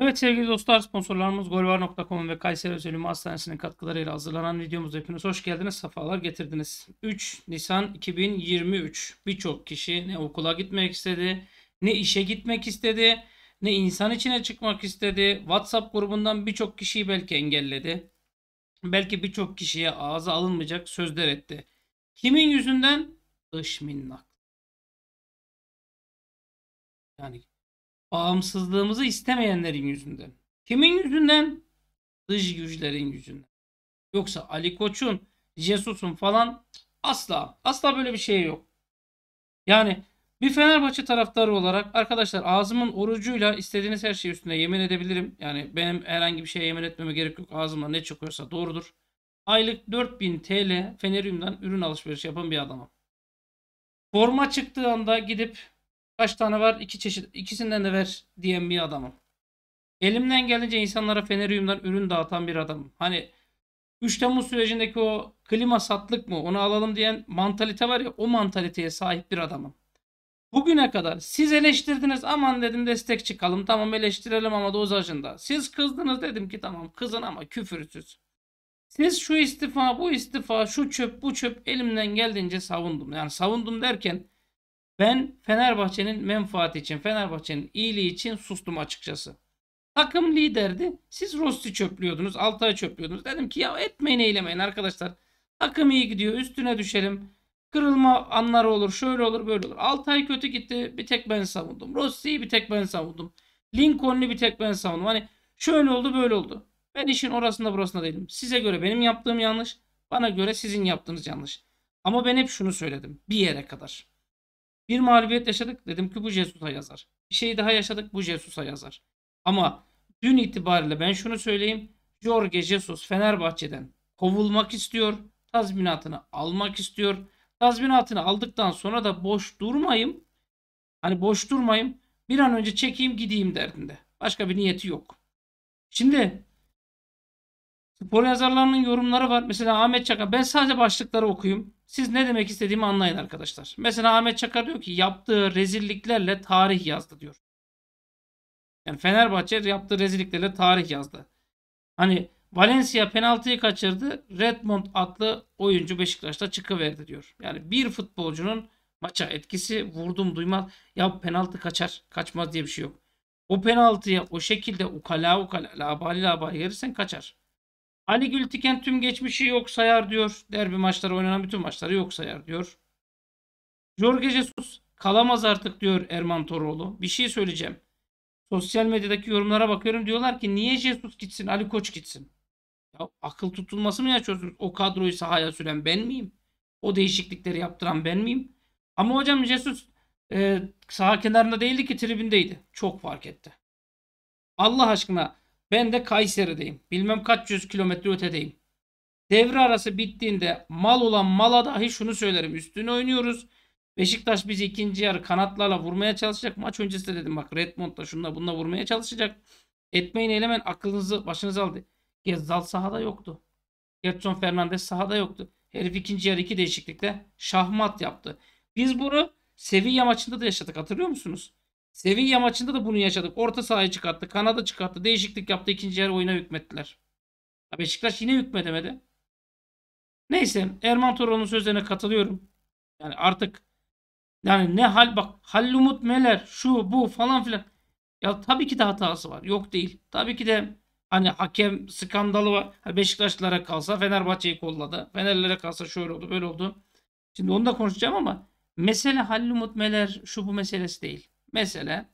Evet sevgili dostlar sponsorlarımız golvar.com ve Kayseri Özel Hastanesi'nin katkılarıyla hazırlanan videomuzda hepiniz hoş geldiniz. Safalar getirdiniz. 3 Nisan 2023 birçok kişi ne okula gitmek istedi, ne işe gitmek istedi, ne insan içine çıkmak istedi. WhatsApp grubundan birçok kişiyi belki engelledi. Belki birçok kişiye ağza alınmayacak sözler etti. Kimin yüzünden? Dış minnak. Yani Bağımsızlığımızı istemeyenlerin yüzünden. Kimin yüzünden? Dış güçlerin yüzünden. Yoksa Ali Koç'un, Jesus'un falan asla asla böyle bir şey yok. Yani bir Fenerbahçe taraftarı olarak arkadaşlar ağzımın orucuyla istediğiniz her şey üstüne yemin edebilirim. Yani benim herhangi bir şey yemin etmeme gerek yok. Ağzıma ne çıkıyorsa doğrudur. Aylık 4000 TL Fenerium'dan ürün alışverişi yapan bir adamım. Forma çıktığı anda gidip Kaç tane var? İki çeşit. İkisinden de ver diyen bir adamım. Elimden gelince insanlara Fenerium'dan ürün dağıtan bir adamım. Hani 3 Temmuz sürecindeki o klima satlık mı onu alalım diyen mantalite var ya o mantaliteye sahip bir adamım. Bugüne kadar siz eleştirdiniz aman dedim destek çıkalım tamam eleştirelim ama dozajında. Siz kızdınız dedim ki tamam kızın ama küfürsüz. Siz şu istifa bu istifa şu çöp bu çöp elimden geldiğince savundum. Yani savundum derken ben Fenerbahçe'nin menfaati için, Fenerbahçe'nin iyiliği için sustum açıkçası. Takım liderdi. Siz Rosti çöplüyordunuz, Altay çöplüyordunuz. Dedim ki ya etmeyin eylemeyin arkadaşlar. Takım iyi gidiyor, üstüne düşelim. Kırılma anları olur, şöyle olur, böyle olur. Altay kötü gitti, bir tek ben savundum. Rossi'yi bir tek ben savundum. Lincoln'u bir tek ben savundum. Hani şöyle oldu, böyle oldu. Ben işin orasında burasında değilim. Size göre benim yaptığım yanlış, bana göre sizin yaptığınız yanlış. Ama ben hep şunu söyledim bir yere kadar. Bir mağlubiyet yaşadık dedim ki bu Jesus'a yazar. Bir şey daha yaşadık bu Jesus'a yazar. Ama dün itibariyle ben şunu söyleyeyim. Jorge Jesus Fenerbahçe'den kovulmak istiyor. Tazminatını almak istiyor. Tazminatını aldıktan sonra da boş durmayayım. Hani boş durmayayım. Bir an önce çekeyim gideyim derdinde. Başka bir niyeti yok. Şimdi spor yazarlarının yorumları var. Mesela Ahmet Çakar. Ben sadece başlıkları okuyayım. Siz ne demek istediğimi anlayın arkadaşlar. Mesela Ahmet Çakar diyor ki yaptığı rezilliklerle tarih yazdı diyor. Yani Fenerbahçe yaptığı rezilliklerle tarih yazdı. Hani Valencia penaltıyı kaçırdı. Redmond adlı oyuncu Beşiktaş'ta çıkıverdi diyor. Yani bir futbolcunun maça etkisi vurdum duymaz. Ya penaltı kaçar kaçmaz diye bir şey yok. O penaltıyı o şekilde ukala ukala labali labali gelirsen kaçar. Ali Gültiken tüm geçmişi yok sayar diyor. Derbi maçları oynanan bütün maçları yok sayar diyor. Jorge Jesus kalamaz artık diyor Erman Toroğlu. Bir şey söyleyeceğim. Sosyal medyadaki yorumlara bakıyorum diyorlar ki niye Jesus gitsin Ali Koç gitsin. Ya akıl tutulması mı yaşıyorsunuz? O kadroyu sahaya süren ben miyim? O değişiklikleri yaptıran ben miyim? Ama hocam Jesus e, saha kenarında değildi ki tribündeydi. Çok fark etti. Allah aşkına ben de Kayseri'deyim. Bilmem kaç yüz kilometre ötedeyim. Devre arası bittiğinde mal olan mala dahi şunu söylerim. üstünü oynuyoruz. Beşiktaş bizi ikinci yarı kanatlarla vurmaya çalışacak. Maç öncesi de dedim bak Redmond'la şunla bununla vurmaya çalışacak. Etmeyin elemen aklınızı başınıza aldı. Gezzal sahada yoktu. Gerson Fernandez sahada yoktu. Herif ikinci yarı iki değişiklikle şahmat yaptı. Biz bunu Sevilla maçında da yaşadık hatırlıyor musunuz? Sevilla maçında da bunu yaşadık. Orta sahaya çıkarttı. Kanada çıkarttı. Değişiklik yaptı. ikinci yer oyuna hükmettiler. Beşiktaş yine hükmedemedi. Neyse Erman Toroğlu'nun sözlerine katılıyorum. Yani artık yani ne hal bak Hallumut Meler şu bu falan filan. Ya tabii ki de hatası var. Yok değil. Tabii ki de hani hakem skandalı var. Beşiktaşlılara kalsa Fenerbahçe'yi kolladı. Fenerlere kalsa şöyle oldu böyle oldu. Şimdi onu da konuşacağım ama mesele Hallumut Meler şu bu meselesi değil. Mesela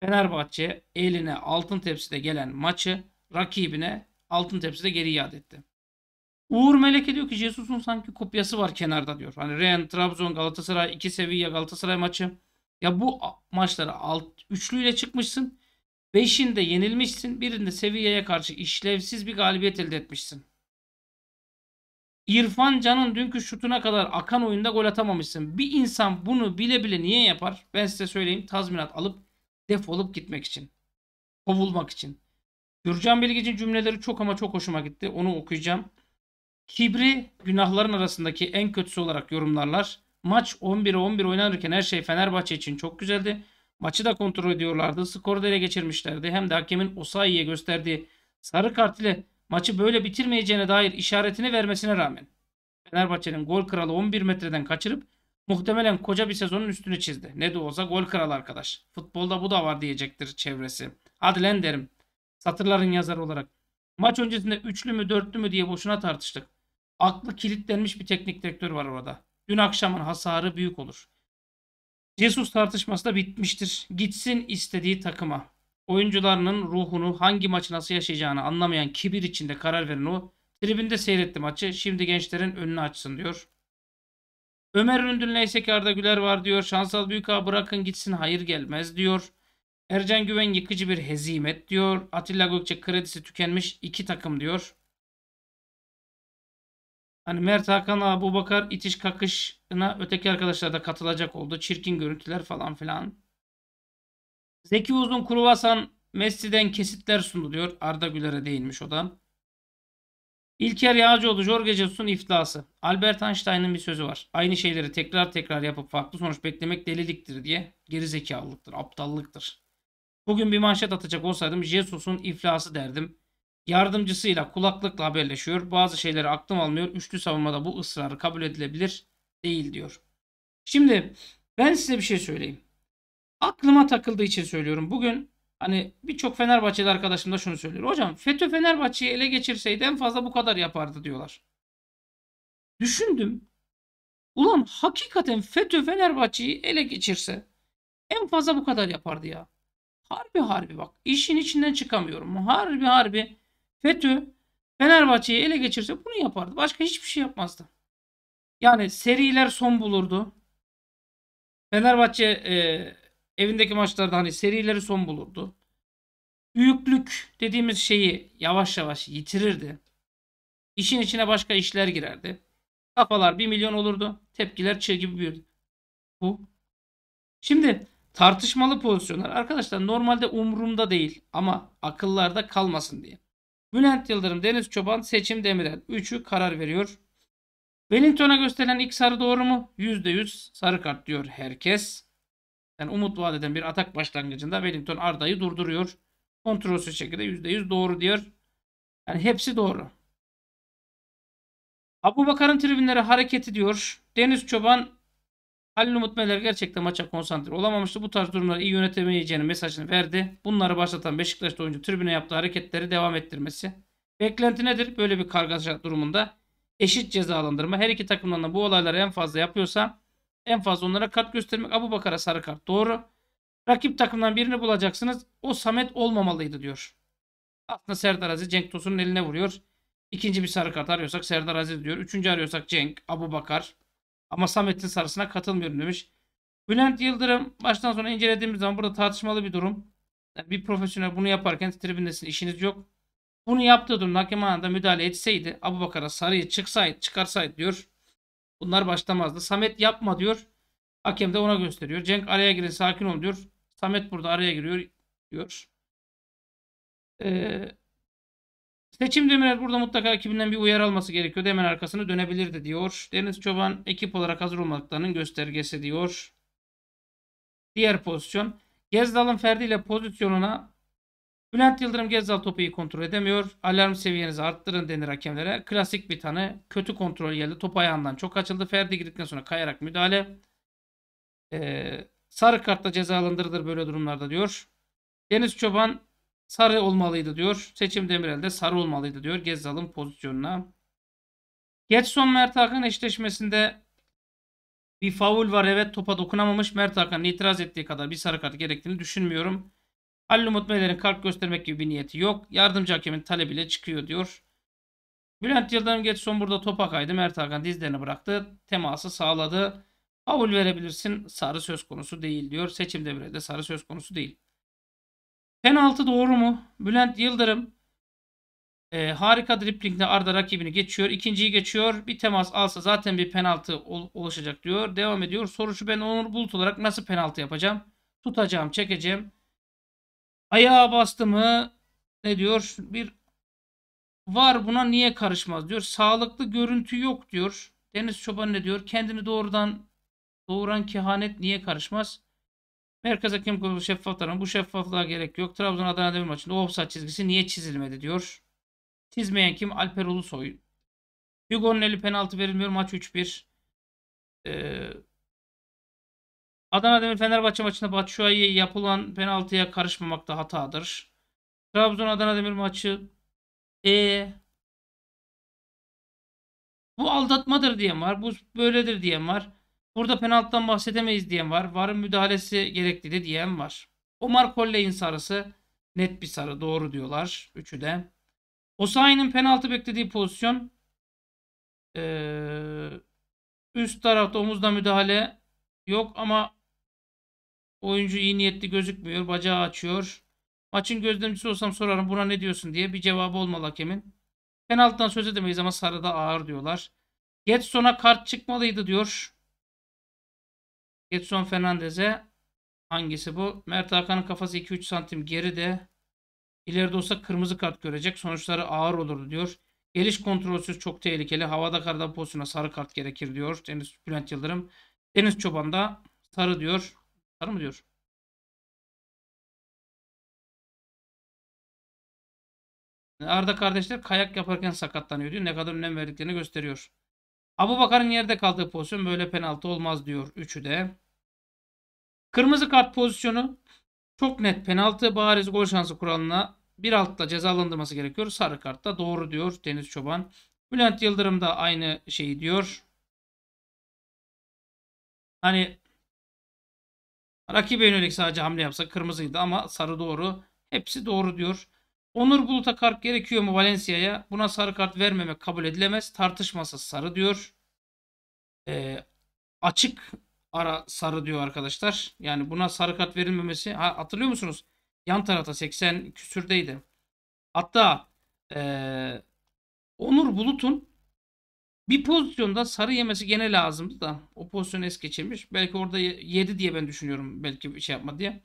Fenerbahçe eline altın tepside gelen maçı rakibine altın tepside geri iade etti. Uğur Meleke diyor ki Jesus'un sanki kopyası var kenarda diyor. Hani Ren, Trabzon, Galatasaray, iki seviye Galatasaray maçı. Ya bu maçlara alt, üçlüyle çıkmışsın. Beşinde yenilmişsin. Birinde seviyeye karşı işlevsiz bir galibiyet elde etmişsin. İrfan Can'ın dünkü şutuna kadar akan oyunda gol atamamışsın. Bir insan bunu bile bile niye yapar? Ben size söyleyeyim tazminat alıp defolup gitmek için. Kovulmak için. Gürcan Bilgici'nin cümleleri çok ama çok hoşuma gitti. Onu okuyacağım. Kibri günahların arasındaki en kötüsü olarak yorumlarlar. Maç 11'e 11 oynanırken her şey Fenerbahçe için çok güzeldi. Maçı da kontrol ediyorlardı. Skoru da ele geçirmişlerdi. Hem de hakemin Osayi'ye gösterdiği sarı kart ile maçı böyle bitirmeyeceğine dair işaretini vermesine rağmen Fenerbahçe'nin gol kralı 11 metreden kaçırıp muhtemelen koca bir sezonun üstünü çizdi. Ne de olsa gol kralı arkadaş. Futbolda bu da var diyecektir çevresi. Hadi lan derim. Satırların yazarı olarak. Maç öncesinde üçlü mü dörtlü mü diye boşuna tartıştık. Aklı kilitlenmiş bir teknik direktör var orada. Dün akşamın hasarı büyük olur. Jesus tartışması da bitmiştir. Gitsin istediği takıma. Oyuncularının ruhunu hangi maçı nasıl yaşayacağını anlamayan kibir içinde karar veren o. Tribünde seyretti maçı. Şimdi gençlerin önünü açsın diyor. Ömer Ründül neyse ki Arda Güler var diyor. Şansal Büyük Ağa bırakın gitsin hayır gelmez diyor. Ercan Güven yıkıcı bir hezimet diyor. Atilla Gökçe kredisi tükenmiş iki takım diyor. Hani Mert Hakan Abu Bakar itiş kakışına öteki arkadaşlar da katılacak oldu. Çirkin görüntüler falan filan. Zeki Uzun Kruvasan Messi'den kesitler sundu diyor. Arda Güler'e değinmiş o da. İlker Yağcıoğlu Jorge Jesus'un iflası. Albert Einstein'ın bir sözü var. Aynı şeyleri tekrar tekrar yapıp farklı sonuç beklemek deliliktir diye. Geri zekalılıktır, aptallıktır. Bugün bir manşet atacak olsaydım Jesus'un iflası derdim. Yardımcısıyla kulaklıkla haberleşiyor. Bazı şeyleri aklım almıyor. Üçlü savunmada bu ısrarı kabul edilebilir değil diyor. Şimdi ben size bir şey söyleyeyim. Aklıma takıldığı için söylüyorum. Bugün hani birçok Fenerbahçeli arkadaşım da şunu söylüyor. Hocam FETÖ Fenerbahçe'yi ele geçirseydi en fazla bu kadar yapardı diyorlar. Düşündüm. Ulan hakikaten FETÖ Fenerbahçe'yi ele geçirse en fazla bu kadar yapardı ya. Harbi harbi bak işin içinden çıkamıyorum. Harbi harbi FETÖ Fenerbahçe'yi ele geçirse bunu yapardı. Başka hiçbir şey yapmazdı. Yani seriler son bulurdu. Fenerbahçe e, Evindeki maçlarda hani serileri son bulurdu. Büyüklük dediğimiz şeyi yavaş yavaş yitirirdi. İşin içine başka işler girerdi. Kafalar 1 milyon olurdu. Tepkiler çığ gibi büyürdü. Bu. Şimdi tartışmalı pozisyonlar arkadaşlar normalde umurumda değil ama akıllarda kalmasın diye. Bülent Yıldırım, Deniz Çoban, Seçim Demirel. Üçü karar veriyor. Wellington'a gösterilen ilk sarı doğru mu? %100 sarı kart diyor herkes. Yani umut vaat eden bir atak başlangıcında Wellington Arda'yı durduruyor. Kontrolsüz şekilde %100 doğru diyor. Yani hepsi doğru. Abu Bakar'ın tribünleri hareketi diyor. Deniz Çoban Halil Umut Meler gerçekten maça konsantre olamamıştı. Bu tarz durumları iyi yönetemeyeceğini mesajını verdi. Bunları başlatan Beşiktaş'ta oyuncu tribüne yaptığı hareketleri devam ettirmesi. Beklenti nedir? Böyle bir kargaşa durumunda eşit cezalandırma. Her iki takımdan da bu olayları en fazla yapıyorsa en fazla onlara kart göstermek. Abu Bakar'a sarı kart. Doğru. Rakip takımdan birini bulacaksınız. O Samet olmamalıydı diyor. Aslında Serdar Aziz Cenk Tosun'un eline vuruyor. İkinci bir sarı kart arıyorsak Serdar Aziz diyor. Üçüncü arıyorsak Cenk, Abu Bakar. Ama Samet'in sarısına katılmıyorum demiş. Bülent Yıldırım baştan sona incelediğimiz zaman burada tartışmalı bir durum. Yani bir profesyonel bunu yaparken tribindesin işiniz yok. Bunu yaptığı durumda hakem anında müdahale etseydi Abu Bakar'a sarıyı çıksaydı çıkarsaydı diyor. Bunlar başlamazdı. Samet yapma diyor. Hakem de ona gösteriyor. Cenk araya girin sakin ol diyor. Samet burada araya giriyor diyor. Ee, seçim Demirel burada mutlaka ekibinden bir uyarı alması gerekiyor. Hemen arkasını dönebilirdi diyor. Deniz Çoban ekip olarak hazır olmadıklarının göstergesi diyor. Diğer pozisyon. Gezdal'ın Ferdi ile pozisyonuna Bülent Yıldırım Gezzal topu kontrol edemiyor. Alarm seviyenizi arttırın denir hakemlere. Klasik bir tanı, kötü kontrol geldi. Top ayağından çok açıldı. Ferdi girdikten sonra kayarak müdahale. Ee, sarı kartla cezalandırılır böyle durumlarda diyor. Deniz Çoban sarı olmalıydı diyor. Seçim Demirel de sarı olmalıydı diyor Gezalın pozisyonuna. Getson Mert Hakan eşleşmesinde bir faul var evet topa dokunamamış. Mert Hakan'ın itiraz ettiği kadar bir sarı kart gerektiğini düşünmüyorum. Halil Umut Beylerin kalp göstermek gibi bir niyeti yok. Yardımcı hakemin talebiyle çıkıyor diyor. Bülent Yıldırım son burada topa kaydı. Mert Hakan dizlerini bıraktı. Teması sağladı. Havul verebilirsin. Sarı söz konusu değil diyor. Seçim devrede sarı söz konusu değil. Penaltı doğru mu? Bülent Yıldırım e, harika driplingle Arda rakibini geçiyor. ikinciyi geçiyor. Bir temas alsa zaten bir penaltı ol, oluşacak diyor. Devam ediyor. Soru şu ben Onur Bulut olarak nasıl penaltı yapacağım? Tutacağım, çekeceğim. Ayağa bastı mı ne diyor? Bir var buna niye karışmaz diyor. Sağlıklı görüntü yok diyor. Deniz Çoban ne diyor? Kendini doğrudan doğuran kehanet niye karışmaz? Merkez Hakem Kurulu şeffaflarına bu şeffaflığa gerek yok. Trabzon Adana Demir maçında offside çizgisi niye çizilmedi diyor. Çizmeyen kim? Alper Ulusoy. Hugo'nun eli penaltı verilmiyor. Maç 3-1. Ee, Adana Demir Fenerbahçe maçında Batshuayi'ye yapılan penaltıya karışmamak da hatadır. Trabzon Adana Demir maçı e bu aldatmadır diyen var. Bu böyledir diyen var. Burada penaltıdan bahsedemeyiz diyen var. Varın müdahalesi gerekli de diyen var. Omar Colley'in sarısı net bir sarı. Doğru diyorlar. Üçü de. Osayi'nin penaltı beklediği pozisyon ee, üst tarafta omuzda müdahale yok ama Oyuncu iyi niyetli gözükmüyor. Bacağı açıyor. Maçın gözlemcisi olsam sorarım buna ne diyorsun diye bir cevabı olmalı hakemin. Penaltıdan söz edemeyiz ama sarıda ağır diyorlar. Getson'a kart çıkmalıydı diyor. Getson Fernandez'e hangisi bu? Mert Hakan'ın kafası 2-3 santim geride. İleride olsa kırmızı kart görecek. Sonuçları ağır olurdu diyor. Geliş kontrolsüz çok tehlikeli. Havada karda pozisyona sarı kart gerekir diyor. Deniz Bülent Yıldırım. Deniz Çoban da sarı diyor. Var mı diyor. E, Arda kardeşler kayak yaparken sakatlanıyor diyor. Ne kadar önem verdiklerini gösteriyor. Abu Bakar'ın yerde kaldığı pozisyon böyle penaltı olmaz diyor. Üçü de. Kırmızı kart pozisyonu çok net penaltı bariz gol şansı kuralına bir altta cezalandırması gerekiyor. Sarı kart da doğru diyor Deniz Çoban. Bülent Yıldırım da aynı şeyi diyor. Hani Rakibe yönelik sadece hamle yapsa kırmızıydı ama sarı doğru. Hepsi doğru diyor. Onur Bulut'a kart gerekiyor mu Valencia'ya? Buna sarı kart vermemek kabul edilemez. Tartışması sarı diyor. E, açık ara sarı diyor arkadaşlar. Yani buna sarı kart verilmemesi. Ha, hatırlıyor musunuz? Yan tarafta 80 küsürdeydi. Hatta e, Onur Bulut'un bir pozisyonda sarı yemesi gene lazımdı da o pozisyonu es geçirmiş. Belki orada yedi diye ben düşünüyorum belki bir şey yapma diye.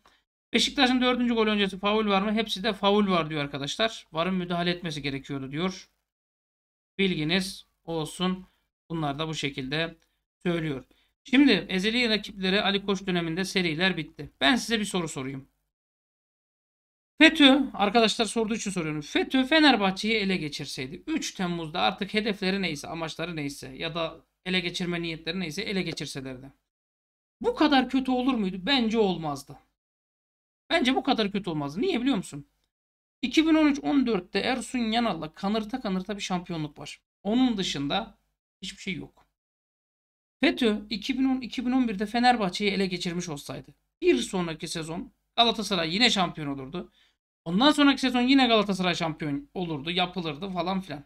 Beşiktaş'ın dördüncü gol öncesi faul var mı? Hepsi de faul var diyor arkadaşlar. Varın müdahale etmesi gerekiyordu diyor. Bilginiz olsun. Bunlar da bu şekilde söylüyor. Şimdi ezeli rakipleri Ali Koç döneminde seriler bitti. Ben size bir soru sorayım. FETÖ arkadaşlar sorduğu için soruyorum. FETÖ Fenerbahçe'yi ele geçirseydi 3 Temmuz'da artık hedefleri neyse, amaçları neyse ya da ele geçirme niyetleri neyse ele geçirselerdi. Bu kadar kötü olur muydu? Bence olmazdı. Bence bu kadar kötü olmazdı. Niye biliyor musun? 2013-14'te Ersun Yanal'la kanırta kanırta bir şampiyonluk var. Onun dışında hiçbir şey yok. FETÖ 2010-2011'de Fenerbahçe'yi ele geçirmiş olsaydı bir sonraki sezon Galatasaray yine şampiyon olurdu. Ondan sonraki sezon yine Galatasaray şampiyon olurdu, yapılırdı falan filan.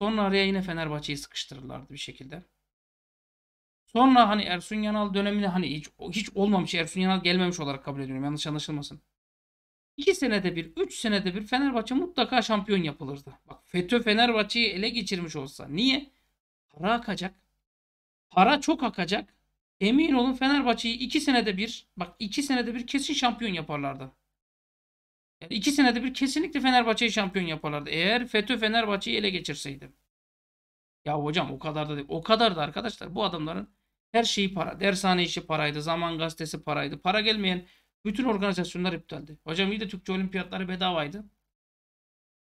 Sonra araya yine Fenerbahçe'yi sıkıştırırlardı bir şekilde. Sonra hani Ersun Yanal dönemini hani hiç, hiç olmamış Ersun Yanal gelmemiş olarak kabul ediyorum. Yanlış anlaşılmasın. 2 senede bir, 3 senede bir Fenerbahçe mutlaka şampiyon yapılırdı. Bak FETÖ Fenerbahçe'yi ele geçirmiş olsa. Niye? Para akacak. Para çok akacak. Emin olun Fenerbahçe'yi 2 senede bir, bak 2 senede bir kesin şampiyon yaparlardı. Yani iki senede bir kesinlikle Fenerbahçe'yi şampiyon yaparlardı. Eğer FETÖ Fenerbahçe'yi ele geçirseydi. Ya hocam o kadar da değil. O kadar da arkadaşlar bu adamların her şeyi para. Dershane işi paraydı. Zaman gazetesi paraydı. Para gelmeyen bütün organizasyonlar iptaldi. Hocam iyi de Türkçe olimpiyatları bedavaydı.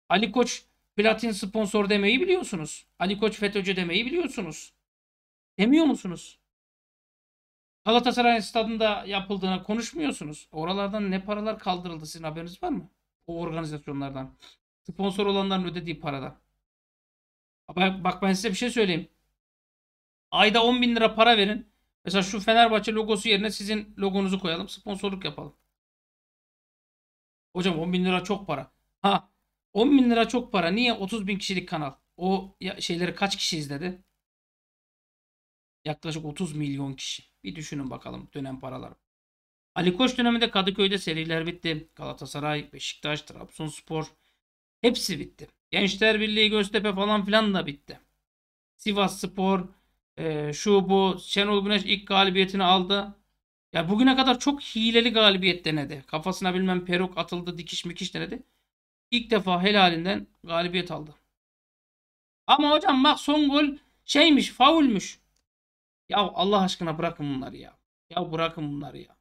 Ali Koç platin sponsor demeyi biliyorsunuz. Ali Koç FETÖ'cü demeyi biliyorsunuz. Demiyor musunuz? Galatasaray stadında yapıldığına konuşmuyorsunuz. Oralardan ne paralar kaldırıldı sizin haberiniz var mı? O organizasyonlardan. Sponsor olanların ödediği paradan. Bak, bak ben size bir şey söyleyeyim. Ayda 10 bin lira para verin. Mesela şu Fenerbahçe logosu yerine sizin logonuzu koyalım. Sponsorluk yapalım. Hocam 10 bin lira çok para. Ha 10 bin lira çok para. Niye? 30 bin kişilik kanal. O şeyleri kaç kişi izledi? Yaklaşık 30 milyon kişi. Bir düşünün bakalım dönem paraları. Ali Koç döneminde Kadıköy'de seriler bitti. Galatasaray, Beşiktaş, Trabzonspor hepsi bitti. Gençler Birliği, Göztepe falan filan da bitti. Sivas Spor, e, şu bu, Şenol Güneş ilk galibiyetini aldı. Ya bugüne kadar çok hileli galibiyet denedi. Kafasına bilmem peruk atıldı, dikiş mikiş denedi. İlk defa helalinden galibiyet aldı. Ama hocam bak son gol şeymiş, faulmüş. Ya Allah aşkına bırakın bunları ya. Ya bırakın bunları ya.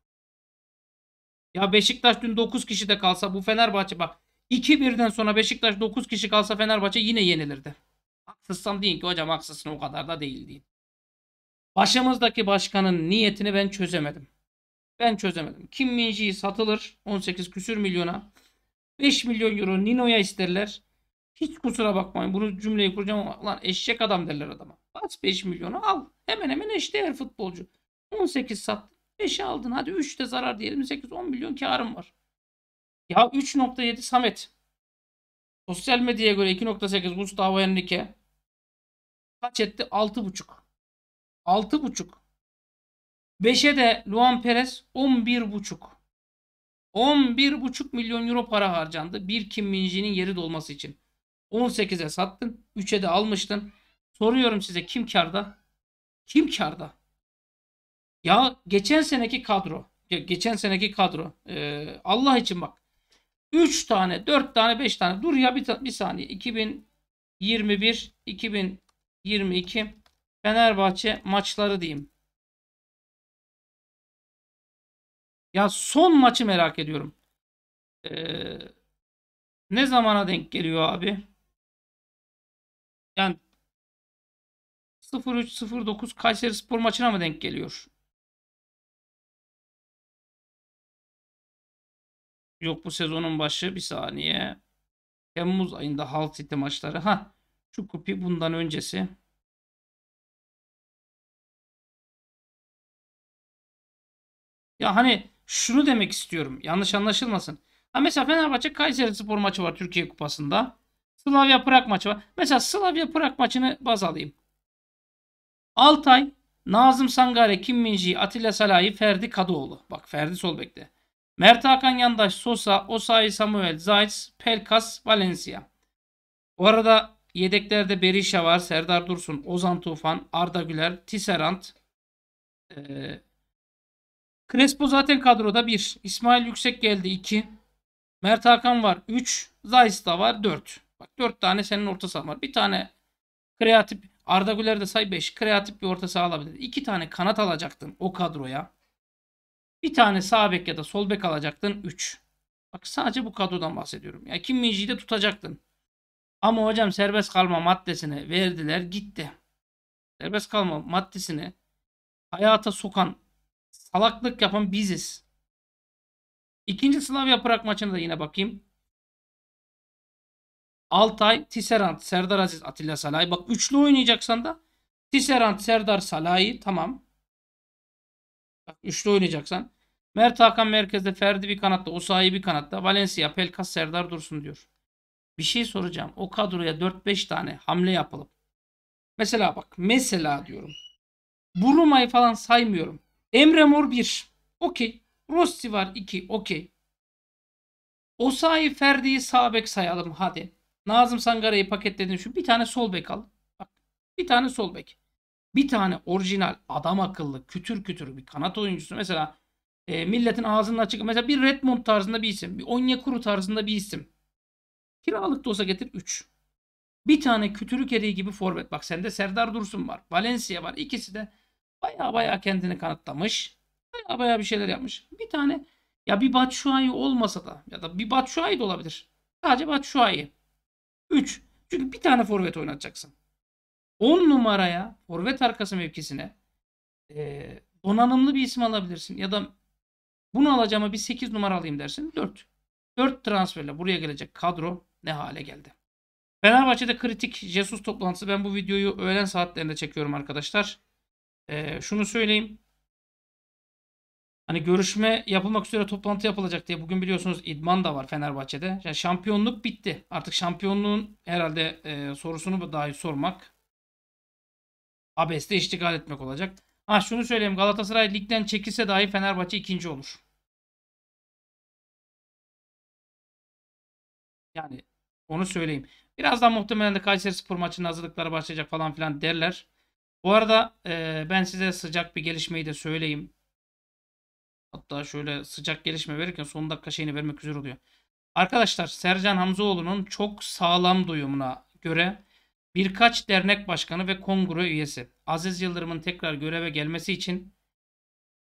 Ya Beşiktaş dün 9 kişi de kalsa bu Fenerbahçe bak 2-1'den sonra Beşiktaş 9 kişi kalsa Fenerbahçe yine yenilirdi. Haksızsam deyin ki hocam haksızsın o kadar da değil deyin. Başımızdaki başkanın niyetini ben çözemedim. Ben çözemedim. Kim Minji'yi satılır 18 küsür milyona. 5 milyon euro Nino'ya isterler. Hiç kusura bakmayın. Bunu cümleyi kuracağım ama lan eşek adam derler adama. Bas 5 milyonu al. Hemen hemen eşdeğer futbolcu. 18 sattın. 5 aldın. Hadi 3 de zarar diyelim. 8-10 milyon karım var. Ya 3.7 Samet. Sosyal medyaya göre 2.8 Gustavo Henrique. Kaç etti? 6.5. 6.5. 5'e de Luan Perez 11.5. 11.5 milyon euro para harcandı. Bir Kim Minji'nin yeri dolması için. 18'e sattın. 3'e de almıştın. Soruyorum size kim karda? Kim karda? Ya geçen seneki kadro. Ya geçen seneki kadro. Ee, Allah için bak. 3 tane, 4 tane, 5 tane. Dur ya bir, bir saniye. 2021, 2022 Fenerbahçe maçları diyeyim. Ya son maçı merak ediyorum. Ee, ne zamana denk geliyor abi? Yani 03-09 Kayseri Spor maçına mı denk geliyor? Yok bu sezonun başı bir saniye. Temmuz ayında Hull City maçları. Ha şu kupi bundan öncesi. Ya hani şunu demek istiyorum. Yanlış anlaşılmasın. Ha mesela Fenerbahçe Kayseri Spor maçı var Türkiye Kupası'nda. Slavia Prag maçı var. Mesela Slavia Prag maçını baz alayım. Altay, Nazım Sangare, Kim Minji, Atilla Salahi, Ferdi Kadıoğlu. Bak Ferdi sol bekte. Mert Hakan Yandaş, Sosa, Osayi Samuel, Zayts, Pelkas, Valencia. Bu arada yedeklerde Berisha var, Serdar Dursun, Ozan Tufan, Arda Güler, Tisserant. Ee, Crespo zaten kadroda 1. İsmail Yüksek geldi 2. Mert Hakan var 3. Zayts da var 4. 4 tane senin orta sahan var. Bir tane kreatif Arda de say 5 kreatif bir orta saha alabilir. 2 tane kanat alacaktın o kadroya. Bir tane sağ bek ya da sol bek alacaktın 3. Bak sadece bu kadrodan bahsediyorum. Ya Kim Minji'yi de tutacaktın. Ama hocam serbest kalma maddesini verdiler gitti. Serbest kalma maddesini hayata sokan salaklık yapan biziz. İkinci Slavya Prag maçına da yine bakayım. Altay, Tisserand, Serdar Aziz, Atilla Salay. Bak üçlü oynayacaksan da Tisserand, Serdar, Salay tamam. Bak üçlü oynayacaksan. Mert Hakan merkezde, Ferdi bir kanatta, Osayi bir kanatta, Valencia, Pelkas, Serdar Dursun diyor. Bir şey soracağım. O kadroya 4-5 tane hamle yapalım. mesela bak mesela diyorum. Buruma'yı falan saymıyorum. Emre Mor 1. Okey. Rossi var 2. Okey. Osayi Ferdi'yi sağ bek sayalım hadi. Nazım Sangara'yı paketledim. Şu bir tane sol bek al. Bak, bir tane sol bek. Bir tane orijinal adam akıllı kütür kütür bir kanat oyuncusu. Mesela e, milletin ağzının açık. Mesela bir Redmond tarzında bir isim. Bir Onyekuru tarzında bir isim. Kiralık da olsa getir 3. Bir tane kütürük eriği gibi forvet. Bak sende Serdar Dursun var. Valencia var. İkisi de baya baya kendini kanıtlamış. Baya baya bir şeyler yapmış. Bir tane ya bir Batshuayi olmasa da ya da bir Batshuayi de olabilir. Sadece Batshuayi. 3. Çünkü bir tane forvet oynatacaksın. 10 numaraya forvet arkası mevkisine e, donanımlı bir isim alabilirsin. Ya da bunu alacağıma bir 8 numara alayım dersin. 4. 4 transferle buraya gelecek kadro ne hale geldi. Fenerbahçe'de kritik Jesus toplantısı. Ben bu videoyu öğlen saatlerinde çekiyorum arkadaşlar. E, şunu söyleyeyim. Hani görüşme yapılmak üzere toplantı yapılacak diye bugün biliyorsunuz idman da var Fenerbahçe'de. Yani şampiyonluk bitti. Artık şampiyonluğun herhalde e, sorusunu dahi sormak abeste iştigal etmek olacak. Ha şunu söyleyeyim Galatasaray ligden çekilse dahi Fenerbahçe ikinci olur. Yani onu söyleyeyim. Birazdan muhtemelen de Kayseri Spor maçının hazırlıkları başlayacak falan filan derler. Bu arada e, ben size sıcak bir gelişmeyi de söyleyeyim. Hatta şöyle sıcak gelişme verirken son dakika şeyini vermek üzere oluyor. Arkadaşlar Sercan Hamzoğlu'nun çok sağlam duyumuna göre birkaç dernek başkanı ve kongre üyesi Aziz Yıldırım'ın tekrar göreve gelmesi için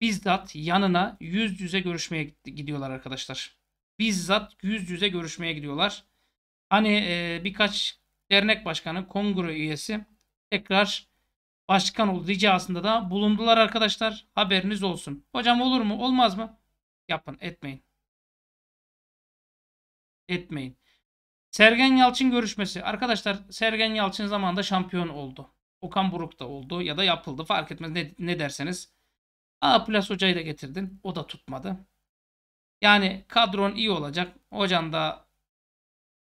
bizzat yanına yüz yüze görüşmeye gidiyorlar arkadaşlar. Bizzat yüz yüze görüşmeye gidiyorlar. Hani e, birkaç dernek başkanı, kongre üyesi tekrar başkan ol ricasında da bulundular arkadaşlar. Haberiniz olsun. Hocam olur mu olmaz mı? Yapın etmeyin. Etmeyin. Sergen Yalçın görüşmesi. Arkadaşlar Sergen Yalçın zamanında şampiyon oldu. Okan Buruk da oldu ya da yapıldı fark etmez ne, ne derseniz. A Plus hocayı da getirdin. O da tutmadı. Yani kadron iyi olacak. Hocan da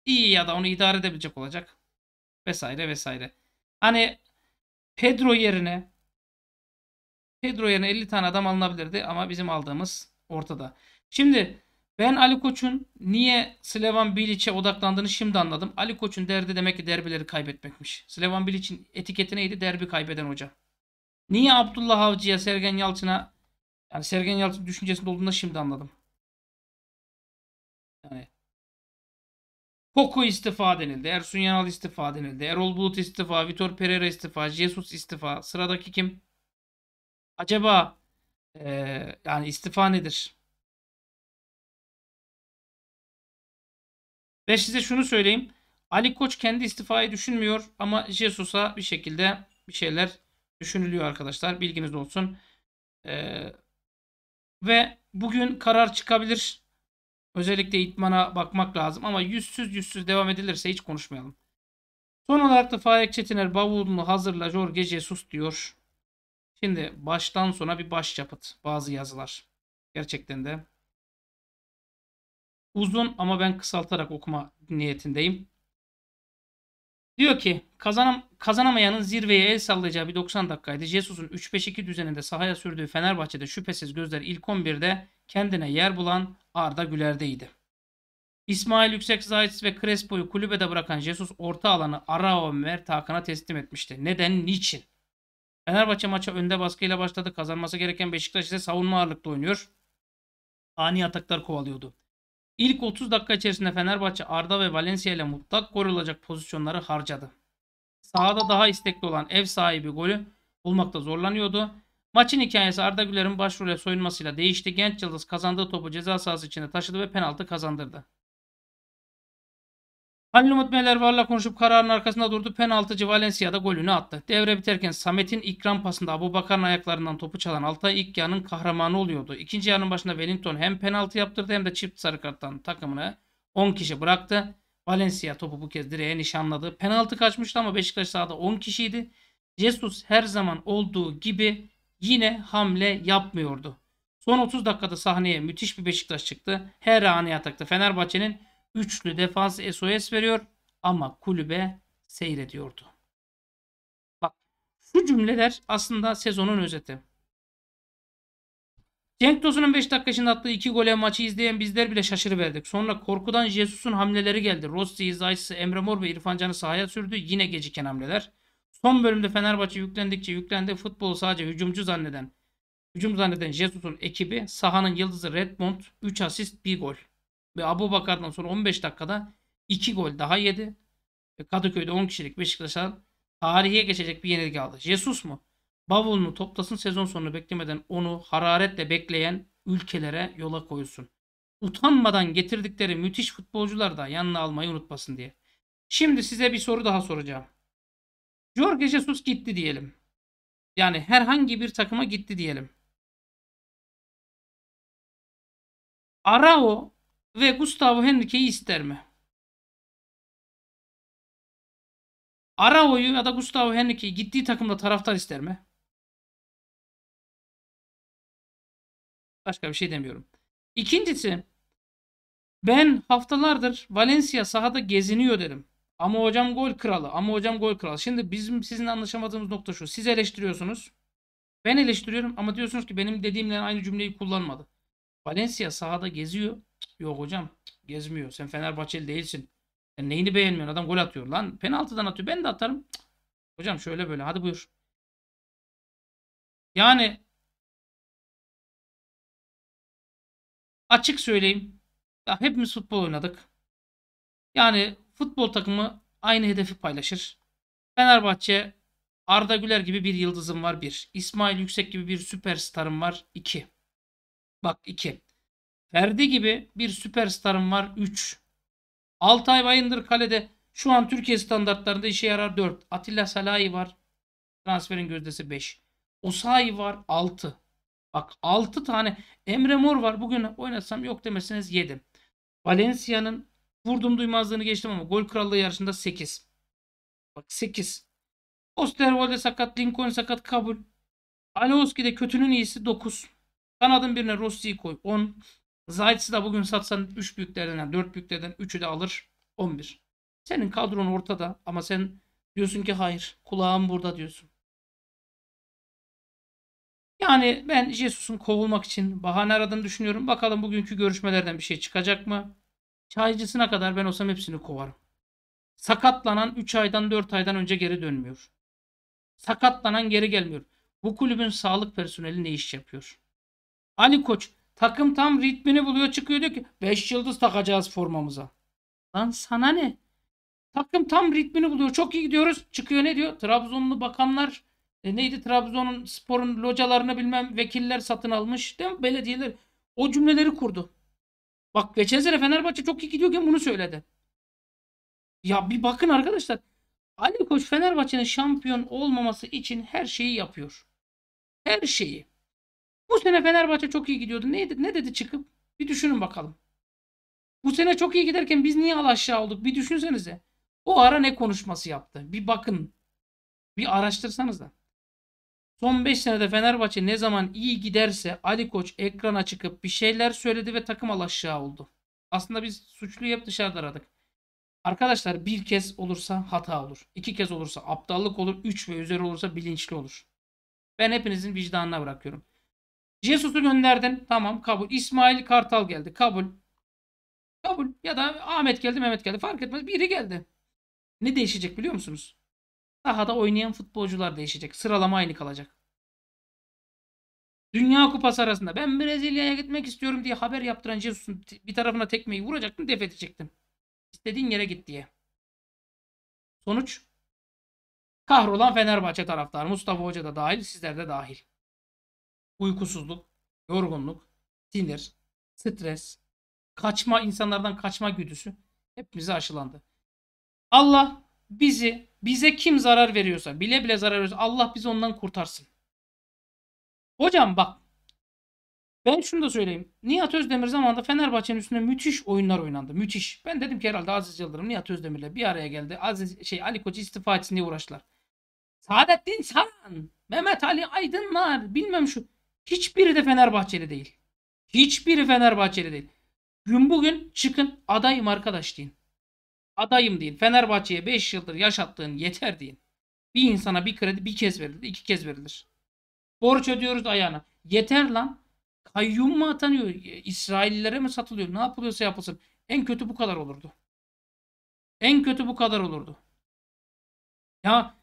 iyi ya da onu idare edebilecek olacak. Vesaire vesaire. Hani Pedro yerine Pedro yerine 50 tane adam alınabilirdi ama bizim aldığımız ortada. Şimdi ben Ali Koç'un niye Slevan Bilic'e odaklandığını şimdi anladım. Ali Koç'un derdi demek ki derbileri kaybetmekmiş. Slevan Bilic'in etiketi neydi? Derbi kaybeden hoca. Niye Abdullah Avcı'ya, Sergen Yalçın'a yani Sergen Yalçın düşüncesinde olduğunu şimdi anladım. Koku istifa denildi. Ersun Yanal istifa denildi. Erol Bulut istifa. Vitor Pereira istifa. Jesus istifa. Sıradaki kim? Acaba e, yani istifa nedir? Ve size şunu söyleyeyim. Ali Koç kendi istifayı düşünmüyor ama Jesus'a bir şekilde bir şeyler düşünülüyor arkadaşlar. Bilginiz olsun. Ee, ve bugün karar çıkabilir. Özellikle itmana bakmak lazım ama yüzsüz yüzsüz devam edilirse hiç konuşmayalım. Son olarak da Faik Çetiner bavulunu hazırla Jorge Jesus diyor. Şimdi baştan sona bir baş başyapıt bazı yazılar. Gerçekten de. Uzun ama ben kısaltarak okuma niyetindeyim. Diyor ki kazanam kazanamayanın zirveye el sallayacağı bir 90 dakikaydı. Jesus'un 3-5-2 düzeninde sahaya sürdüğü Fenerbahçe'de şüphesiz gözler ilk 11'de kendine yer bulan Arda Güler'deydi. İsmail Yüksek Zayt ve Crespo'yu kulübede bırakan Jesus orta alanı Arao Mert Hakan'a teslim etmişti. Neden? Niçin? Fenerbahçe maça önde baskıyla başladı. Kazanması gereken Beşiktaş ise savunma ağırlıklı oynuyor. Ani ataklar kovalıyordu. İlk 30 dakika içerisinde Fenerbahçe Arda ve Valencia ile mutlak korulacak pozisyonları harcadı. Sahada daha istekli olan ev sahibi golü bulmakta zorlanıyordu. Maçın hikayesi Arda Güler'in başrole soyunmasıyla değişti. Genç Yıldız kazandığı topu ceza sahası içinde taşıdı ve penaltı kazandırdı. Halil Umut Meler varla konuşup kararın arkasında durdu. Penaltıcı Valencia'da golünü attı. Devre biterken Samet'in ikram pasında Abu Bakar'ın ayaklarından topu çalan Altay ilk yarının kahramanı oluyordu. İkinci yarının başında Wellington hem penaltı yaptırdı hem de çift sarı karttan takımını 10 kişi bıraktı. Valencia topu bu kez direğe nişanladı. Penaltı kaçmıştı ama Beşiktaş sahada 10 kişiydi. Jesus her zaman olduğu gibi yine hamle yapmıyordu. Son 30 dakikada sahneye müthiş bir Beşiktaş çıktı. Her anı yatakta Fenerbahçe'nin Üçlü defans SOS veriyor ama kulübe seyrediyordu. Bak şu cümleler aslında sezonun özeti. Cenk Tosun'un 5 dakika içinde attığı 2 gole maçı izleyen bizler bile şaşırıverdik. Sonra korkudan Jesus'un hamleleri geldi. Rossi, Zayt'sı, Emre Mor ve İrfan Can'ı sahaya sürdü. Yine geciken hamleler. Son bölümde Fenerbahçe yüklendikçe yüklendi. Futbolu sadece hücumcu zanneden, hücum zanneden Jesus'un ekibi sahanın yıldızı Redmond 3 asist 1 gol ve Abu Bakar'dan sonra 15 dakikada 2 gol daha yedi. Ve Kadıköy'de 10 kişilik Beşiktaş'tan tarihe geçecek bir yenilgi aldı. Jesus mu? Bavulunu toplasın sezon sonunu beklemeden onu hararetle bekleyen ülkelere yola koysun. Utanmadan getirdikleri müthiş futbolcular da yanına almayı unutmasın diye. Şimdi size bir soru daha soracağım. Jorge Jesus gitti diyelim. Yani herhangi bir takıma gitti diyelim. Arao ve Gustavo Henrique'yi ister mi? Arao'yu ya da Gustavo Henrique'yi gittiği takımda taraftar ister mi? Başka bir şey demiyorum. İkincisi ben haftalardır Valencia sahada geziniyor dedim. Ama hocam gol kralı. Ama hocam gol kralı. Şimdi bizim sizin anlaşamadığımız nokta şu. Siz eleştiriyorsunuz. Ben eleştiriyorum ama diyorsunuz ki benim dediğimle aynı cümleyi kullanmadı. Valencia sahada geziyor. Yok hocam gezmiyor. Sen Fenerbahçeli değilsin. Sen neyini beğenmiyorsun? Adam gol atıyor lan. Penaltıdan atıyor. Ben de atarım. Cık. Hocam şöyle böyle. Hadi buyur. Yani açık söyleyeyim. Ya hepimiz futbol oynadık. Yani futbol takımı aynı hedefi paylaşır. Fenerbahçe Arda Güler gibi bir yıldızım var bir. İsmail Yüksek gibi bir süperstarım var iki. Bak iki. Ferdi gibi bir süperstarım var 3. Altay Bayındır kalede şu an Türkiye standartlarında işe yarar 4. Atilla Salahi var. Transferin gözdesi 5. Osayi var 6. Bak 6 tane Emre Mor var. Bugün oynatsam yok demesiniz 7. Valencia'nın vurdum duymazlığını geçtim ama gol krallığı yarışında 8. Bak 8. Osterwolde sakat, Lincoln sakat kabul. Alioski de kötünün iyisi 9. Kanadın birine Rossi'yi koy 10. Zayt'sı da bugün satsan 3 büyüklerden yani 4 büyüklerden 3'ü de alır 11. Senin kadron ortada ama sen diyorsun ki hayır kulağım burada diyorsun. Yani ben Jesus'un kovulmak için bahane aradığını düşünüyorum. Bakalım bugünkü görüşmelerden bir şey çıkacak mı? Çaycısına kadar ben olsam hepsini kovarım. Sakatlanan 3 aydan 4 aydan önce geri dönmüyor. Sakatlanan geri gelmiyor. Bu kulübün sağlık personeli ne iş yapıyor? Ali Koç Takım tam ritmini buluyor çıkıyor diyor ki 5 yıldız takacağız formamıza. Lan sana ne? Takım tam ritmini buluyor. Çok iyi gidiyoruz. Çıkıyor ne diyor? Trabzonlu bakanlar e neydi Trabzon'un sporun localarını bilmem vekiller satın almış değil mi? Belediyeler o cümleleri kurdu. Bak geçen sene Fenerbahçe çok iyi gidiyorken bunu söyledi. Ya bir bakın arkadaşlar. Ali Koç Fenerbahçe'nin şampiyon olmaması için her şeyi yapıyor. Her şeyi. Bu sene Fenerbahçe çok iyi gidiyordu. Ne dedi? ne dedi çıkıp? Bir düşünün bakalım. Bu sene çok iyi giderken biz niye al aşağı olduk? Bir düşünsenize. O ara ne konuşması yaptı? Bir bakın. Bir araştırsanız da. Son 5 senede Fenerbahçe ne zaman iyi giderse Ali Koç ekrana çıkıp bir şeyler söyledi ve takım al aşağı oldu. Aslında biz suçluyu hep dışarıda aradık. Arkadaşlar bir kez olursa hata olur. iki kez olursa aptallık olur. Üç ve üzeri olursa bilinçli olur. Ben hepinizin vicdanına bırakıyorum. Jesus'u gönderdin. Tamam kabul. İsmail Kartal geldi. Kabul. Kabul. Ya da Ahmet geldi Mehmet geldi. Fark etmez. Biri geldi. Ne değişecek biliyor musunuz? daha da oynayan futbolcular değişecek. Sıralama aynı kalacak. Dünya Kupası arasında ben Brezilya'ya gitmek istiyorum diye haber yaptıran Jesus'un bir tarafına tekmeyi vuracaktım def edecektim. İstediğin yere git diye. Sonuç? Kahrolan Fenerbahçe taraftarı Mustafa Hoca da dahil sizler de dahil uykusuzluk, yorgunluk, sinir, stres, kaçma, insanlardan kaçma güdüsü hepimize aşılandı. Allah bizi, bize kim zarar veriyorsa, bile bile zarar veriyorsa Allah bizi ondan kurtarsın. Hocam bak, ben şunu da söyleyeyim. Nihat Özdemir zamanında Fenerbahçe'nin üstünde müthiş oyunlar oynandı. Müthiş. Ben dedim ki herhalde Aziz Yıldırım Nihat Özdemir'le bir araya geldi. Aziz şey Ali Koç istifa etsin diye uğraştılar. Saadettin Saran, Mehmet Ali Aydınlar, bilmem şu. Hiçbiri de Fenerbahçeli değil. Hiçbiri Fenerbahçeli değil. Gün bugün çıkın adayım arkadaş deyin. Adayım deyin. Fenerbahçe'ye 5 yıldır yaşattığın yeter deyin. Bir insana bir kredi bir kez verilir, iki kez verilir. Borç ödüyoruz ayağına. Yeter lan. Kayyum mu atanıyor? E, İsraillilere mi satılıyor? Ne yapılıyorsa yapılsın. En kötü bu kadar olurdu. En kötü bu kadar olurdu. Ya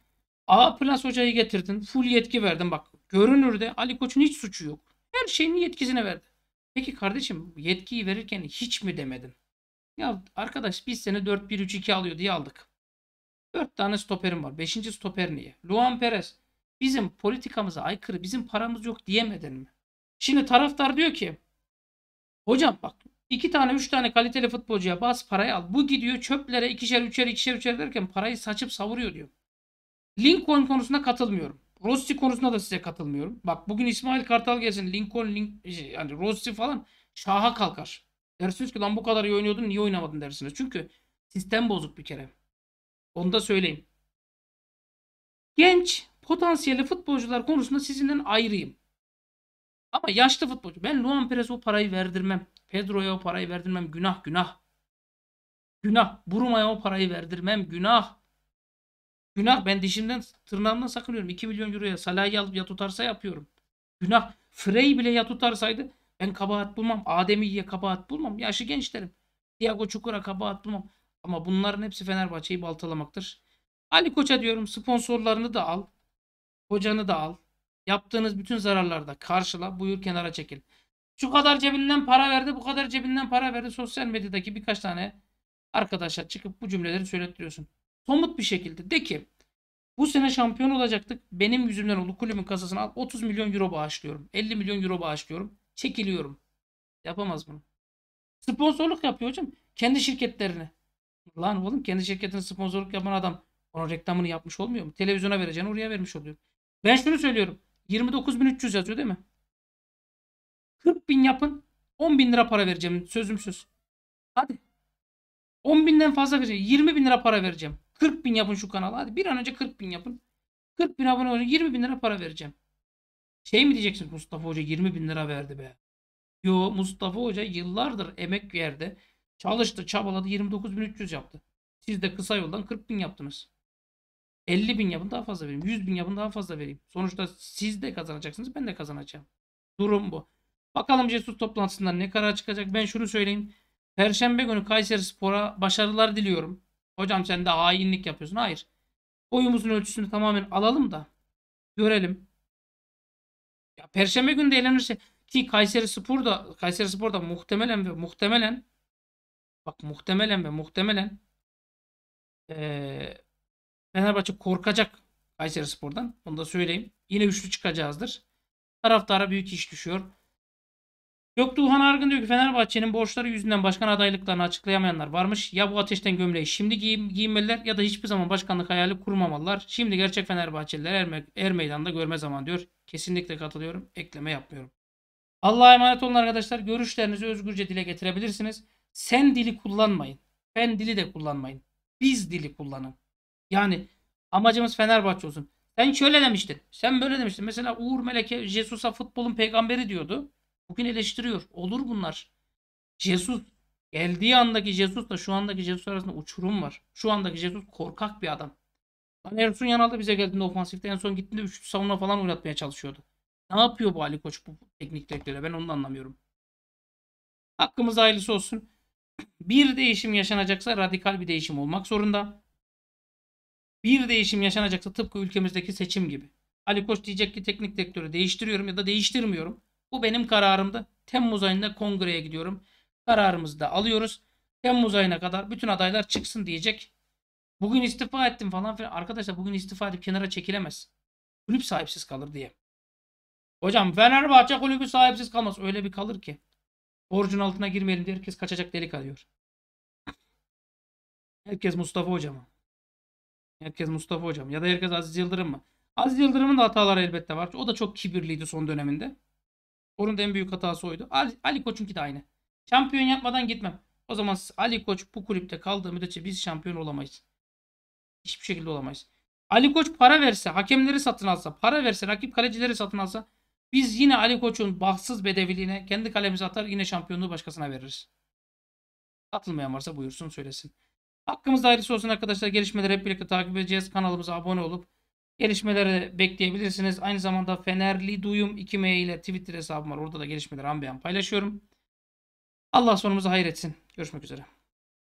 A Plus hocayı getirdin. Full yetki verdin. Bak Görünürde Ali Koç'un hiç suçu yok. Her şeyini yetkisine verdi. Peki kardeşim yetkiyi verirken hiç mi demedin? Ya arkadaş biz seni 4-1-3-2 alıyor diye aldık. 4 tane stoperim var. 5. stoper niye? Luan Perez bizim politikamıza aykırı bizim paramız yok diyemedin mi? Şimdi taraftar diyor ki hocam bak iki tane üç tane kaliteli futbolcuya bas parayı al. Bu gidiyor çöplere ikişer üçer ikişer üçer derken parayı saçıp savuruyor diyor. Lincoln konusunda katılmıyorum. Rossi konusunda da size katılmıyorum. Bak bugün İsmail Kartal gelsin Lincoln, Link, şey, yani Rossi falan şaha kalkar. Dersiniz ki lan bu kadar iyi oynuyordun niye oynamadın dersiniz. Çünkü sistem bozuk bir kere. Onu da söyleyeyim. Genç potansiyeli futbolcular konusunda sizinden ayrıyım. Ama yaşlı futbolcu. Ben Luan Perez'e o parayı verdirmem. Pedro'ya o parayı verdirmem. Günah günah. Günah. Buruma'ya o parayı verdirmem. Günah. Günah ben dişimden tırnağımdan sakınıyorum. 2 milyon euroya Salah'ı alıp ya tutarsa yapıyorum. Günah. Frey bile ya tutarsaydı ben kabahat bulmam. Ademi ya kabahat bulmam. Yaşı gençlerim. Diago Çukur'a kabahat bulmam. Ama bunların hepsi Fenerbahçe'yi baltalamaktır. Ali Koç'a diyorum sponsorlarını da al. Hocanı da al. Yaptığınız bütün zararlarda karşıla. Buyur kenara çekil. Şu kadar cebinden para verdi, bu kadar cebinden para verdi. Sosyal medyadaki birkaç tane arkadaşa çıkıp bu cümleleri söylettiriyorsun somut bir şekilde de ki bu sene şampiyon olacaktık. Benim yüzümden oldu. Kulübün kasasına 30 milyon euro bağışlıyorum. 50 milyon euro bağışlıyorum. Çekiliyorum. Yapamaz bunu. Sponsorluk yapıyor hocam. Kendi şirketlerini. Lan oğlum kendi şirketini sponsorluk yapan adam onun reklamını yapmış olmuyor mu? Televizyona vereceğini oraya vermiş oluyor. Ben şunu söylüyorum. 29.300 yazıyor değil mi? 40 bin yapın. 10 bin lira para vereceğim. Sözüm söz. Hadi. 10 binden fazla vereceğim. 20 bin lira para vereceğim. 40 bin yapın şu kanala. Hadi bir an önce 40 bin yapın. 40 bin abone olun, 20 bin lira para vereceğim. Şey mi diyeceksin Mustafa Hoca 20 bin lira verdi be. Yo Mustafa Hoca yıllardır emek verdi. Çalıştı çabaladı 29.300 yaptı. Siz de kısa yoldan 40 bin yaptınız. 50 bin yapın daha fazla vereyim. 100 bin yapın daha fazla vereyim. Sonuçta siz de kazanacaksınız ben de kazanacağım. Durum bu. Bakalım Jesus toplantısından ne karar çıkacak. Ben şunu söyleyeyim. Perşembe günü Kayseri Spor'a başarılar diliyorum. Hocam sen de hainlik yapıyorsun. Hayır. Boyumuzun ölçüsünü tamamen alalım da görelim. Ya Perşembe günü de elenirse ki Kayseri Spor da Kayseri Spor da muhtemelen ve muhtemelen bak muhtemelen ve muhtemelen ee, Fenerbahçe korkacak Kayseri Spor'dan. Onu da söyleyeyim. Yine üçlü çıkacağızdır. Taraftara büyük iş düşüyor. Göktuğhan Argın diyor ki Fenerbahçe'nin borçları yüzünden başkan adaylıklarını açıklayamayanlar varmış. Ya bu ateşten gömleği şimdi giy giyinmeliler ya da hiçbir zaman başkanlık hayali kurmamalılar. Şimdi gerçek Fenerbahçeliler er, me er meydanda görme zaman diyor. Kesinlikle katılıyorum. Ekleme yapmıyorum. Allah'a emanet olun arkadaşlar. Görüşlerinizi özgürce dile getirebilirsiniz. Sen dili kullanmayın. Ben dili de kullanmayın. Biz dili kullanın. Yani amacımız Fenerbahçe olsun. Sen şöyle demiştin. Sen böyle demiştin. Mesela Uğur Meleke Jesus'a futbolun peygamberi diyordu. Bugün eleştiriyor. Olur bunlar. Jesus geldiği andaki Jesus'la şu andaki Jesus arasında uçurum var. Şu andaki Jesus korkak bir adam. Hani Ersun Yanal bize geldiğinde ofansifte en son gittiğinde 3 savunma falan oynatmaya çalışıyordu. Ne yapıyor bu Ali Koç bu teknik direktöre? Ben onu da anlamıyorum. Hakkımız ailesi olsun. Bir değişim yaşanacaksa radikal bir değişim olmak zorunda. Bir değişim yaşanacaksa tıpkı ülkemizdeki seçim gibi. Ali Koç diyecek ki teknik direktörü değiştiriyorum ya da değiştirmiyorum. Bu benim kararımdı. Temmuz ayında kongreye gidiyorum. Kararımızı da alıyoruz. Temmuz ayına kadar bütün adaylar çıksın diyecek. Bugün istifa ettim falan filan. Arkadaşlar bugün istifa edip kenara çekilemez. Kulüp sahipsiz kalır diye. Hocam Fenerbahçe kulübü sahipsiz kalmaz. Öyle bir kalır ki. Borcun altına girmeyelim diye herkes kaçacak delik arıyor. Herkes Mustafa hocam. Herkes Mustafa hocam. Ya da herkes Aziz Yıldırım mı? Aziz Yıldırım'ın da hataları elbette var. O da çok kibirliydi son döneminde. Onun da en büyük hatası oydu. Ali, Ali Koç'unki de aynı. Şampiyon yapmadan gitmem. O zaman Ali Koç bu kulüpte kaldığı müddetçe biz şampiyon olamayız. Hiçbir şekilde olamayız. Ali Koç para verse, hakemleri satın alsa, para verse, rakip kalecileri satın alsa biz yine Ali Koç'un bahtsız bedeviliğine kendi kalemizi atar yine şampiyonluğu başkasına veririz. Katılmayan varsa buyursun söylesin. Hakkımız dairesi olsun arkadaşlar. Gelişmeleri hep birlikte takip edeceğiz. Kanalımıza abone olup Gelişmeleri bekleyebilirsiniz. Aynı zamanda Fenerli Duyum 2M ile Twitter hesabım var. Orada da gelişmeleri an paylaşıyorum. Allah sonumuzu hayretsin. Görüşmek üzere.